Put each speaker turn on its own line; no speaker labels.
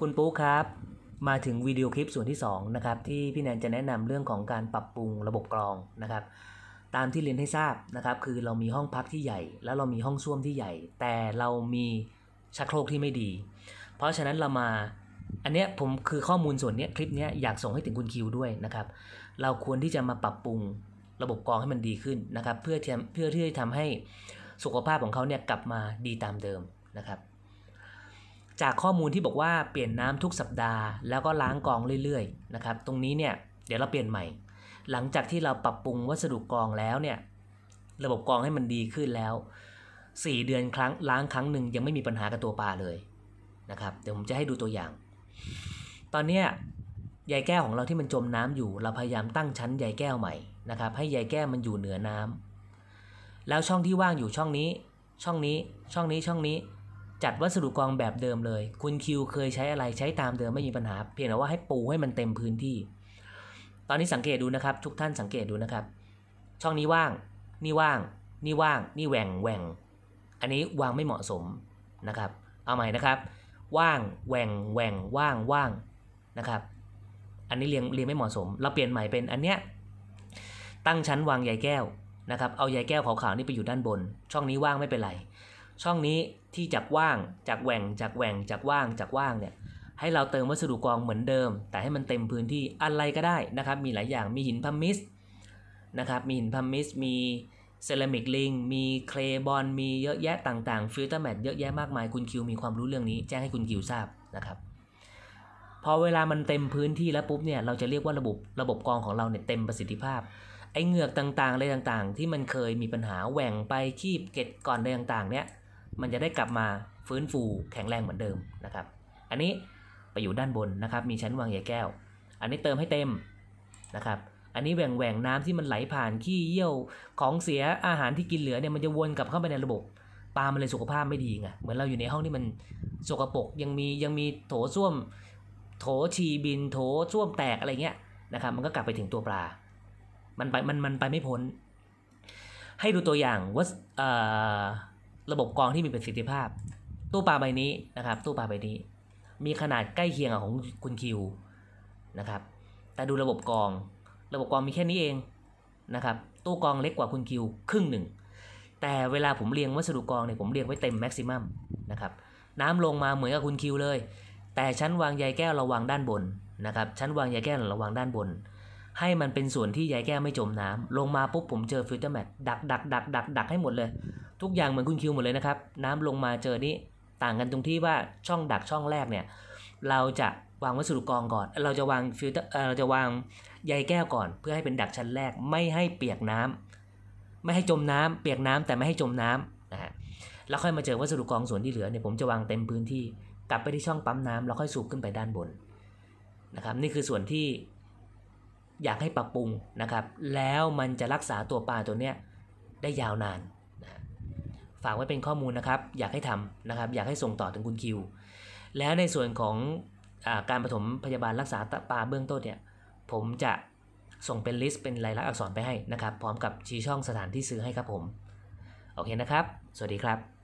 คุณปุ๊ครับมาถึงวิดีโอคลิปส่วนที่ 2 นะครับ ที่พี่แนนจะแนะนำเรื่องของการปรับปรุงระบบกรองนะครับ ตามที่เรียนให้ทราบนะครับ คือเรามีห้องพักที่ใหญ่ แล้วเรามีห้องส้วมที่ใหญ่ แต่เรามีชักโครกที่ไม่ดี เพราะฉะนั้นเรามาอันเนี้ยผมคือข้อมูลส่วนเนี้ยคลิปเนี้ยอยากส่งให้ถึงคุณคิวด้วยนะครับ เราควรที่จะมาปรับปรุงระบบกรองให้มันดีขึ้นนะครับ เพื่อเพื่อที่จะทำให้สุขภาพของเขาเนี่ยกลับมาดีตามเดิมนะครับจากข้อมูลที่บอกว่าเปลี่ยนน้ำทุกสัปดาห์แล้วก็ล้างกองเรื่อยๆนะครับตรงนี้เนี่ยเดี๋ยวเราเปลี่ยนใหม่ หลังจากที่เราปรับปรุงวัสดุกองแล้วเนี่ยระบบกองให้มันดีขึ้นแล้ว4เดือนครั้งล้างครั้งหนึ่งยังไม่มีปัญหากับตัวปลาเลยนะครับ เดี๋ยวผมจะให้ดูตัวอย่าง ตอนเนี้ยใยแก้วของเราที่มันจมน้ำอยู่เราพยายามตั้งชั้นใยแก้วใหม่นะครับให้ใยแก้วมันอยู่เหนือน้ำ แล้วช่องที่ว่างอยู่ช่องนี้ ช่องนี้ช่องนี้ช่องนี้จัดวัสดุกองแบบเดิมเลย คุณคิวเคยใช้อะไรใช้ตามเดิมไม่มีปัญหา เพียงแต่ว่าให้ปูให้มันเต็มพื้นที่ ตอนนี้สังเกตดูนะครับ ทุกท่านสังเกตดูนะครับ ช่องนี้ว่าง นี่ว่าง นี่ว่าง นี่แหว่งแหว่ง อันนี้วางไม่เหมาะสมนะครับ เอาใหม่นะครับ ว่างแหว่งแหว่งว่างว่างนะครับ อันนี้เรียงเรียงไม่เหมาะสม เราเปลี่ยนใหม่เป็นอันเนี้ย ตั้งชั้นวางใยแก้วนะครับ เอาใยแก้วขาวๆนี่ไปอยู่ด้านบน ช่องนี้ว่างไม่เป็นไรช่องนี้ที่จากว่างจากแหว่งจากแหว่งจากว่างจากว่างเนี่ยให้เราเติมวัสดุกองเหมือนเดิม แต่ให้มันเต็มพื้นที่อะไรก็ได้นะครับมีหลายอย่างมีหินพัมมิสนะครับมีหินพัมมิสมีเซรามิกลิงมีเคลบอลมีเยอะแยะต่างๆฟิลเตอร์แมทเยอะแยะมากมายคุณคิวมีความรู้เรื่องนี้แจ้งให้คุณคิวทราบนะครับพอเวลามันเต็มพื้นที่แล้วปุ๊บเนี่ยเราจะเรียกว่าระบบระบบกองของเราเนี่ยเต็มประสิทธิภาพ ไอ้เหงือกต่างๆอะไรต่างๆ ที่มันเคยมีปัญหาแหว่งไปคีบเก็ดก่อนอะไรต่างๆเนี่ยมันจะได้กลับมาฟื้นฟูแข็งแรงเหมือนเดิมนะครับ อันนี้ไปอยู่ด้านบนนะครับมีชั้นวางใยแก้ว อันนี้เติมให้เต็มนะครับ อันนี้แหว่งแหว่งน้ำที่มันไหลผ่านขี้เยี่ยวของเสียอาหารที่กินเหลือเนี่ยมันจะวนกลับเข้าไปในระบบปลามันเลยสุขภาพไม่ดีไงเหมือนเราอยู่ในห้องที่มันสกปรกยังมียังมีโถส้วมโถชีบินโถส้วมแตกอะไรเงี้ยนะครับ มันก็กลับไปถึงตัวปลา มันไปมันมันไปไม่พ้นให้ดูตัวอย่างว่าระบบกรองที่มีประสิทธิภาพ ตู้ปลาใบนี้นะครับตู้ปลาใบนี้ มีขนาดใกล้เคียงกับของคุณคิวนะครับแต่ดูระบบกรอง ระบบกรองมีแค่นี้เองนะครับตู้กรองเล็กกว่าคุณคิว ครึ่งหนึ่งแต่เวลาผมเรียงวัสดุกรองเนี่ยผมเรียงไว้เต็มแม็กซิมัมนะครับน้ำลงมาเหมือนกับคุณคิวเลย แต่ชั้นวางใยแก้วระวังด้านบนนะครับชั้นวางใยแก้วระวังด้านบน ให้มันเป็นส่วนที่ใยแก้วไม่จมน้ำ ลงมาปุ๊บผมเจอฟิลเตอร์แมทดักดักดักดักดักให้หมดเลยทุกอย่างเหมือนคุณคิวหมดเลยนะครับ น้ำลงมาเจอนี้ต่างกันตรงที่ว่าช่องดักช่องแรกเนี่ยเราจะวางวัสดุกรองก่อน เราจะวางฟิลเตอร์เราจะวางใยแก้วก่อน เพื่อให้เป็นดักชั้นแรกไม่ให้เปียกน้ำ ไม่ให้จมน้ำเปียกน้ำแต่ไม่ให้จมน้ำนะฮะแล้วค่อยมาเจอวัสดุกรองส่วนที่เหลือเนี่ยผมจะวางเต็มพื้นที่กลับไปที่ช่องปั๊มน้ำแล้วค่อยสูบขึ้นไปด้านบนนะครับนี่คือส่วนที่อยากให้ปรับปรุงนะครับ แล้วมันจะรักษาตัวปลาตัวเนี้ยได้ยาวนานฝากไว้เป็นข้อมูลนะครับ อยากให้ทำนะครับ อยากให้ส่งต่อถึงคุณคิว แล้วในส่วนของอการปฐมพยาบาลรักษาปลาเบื้องต้นเนี่ย ผมจะส่งเป็นลิสต์เป็นรายลักษณ์อักษรไปให้นะครับ พร้อมกับชี้ช่องสถานที่ซื้อให้ครับผม โอเคนะครับ สวัสดีครับ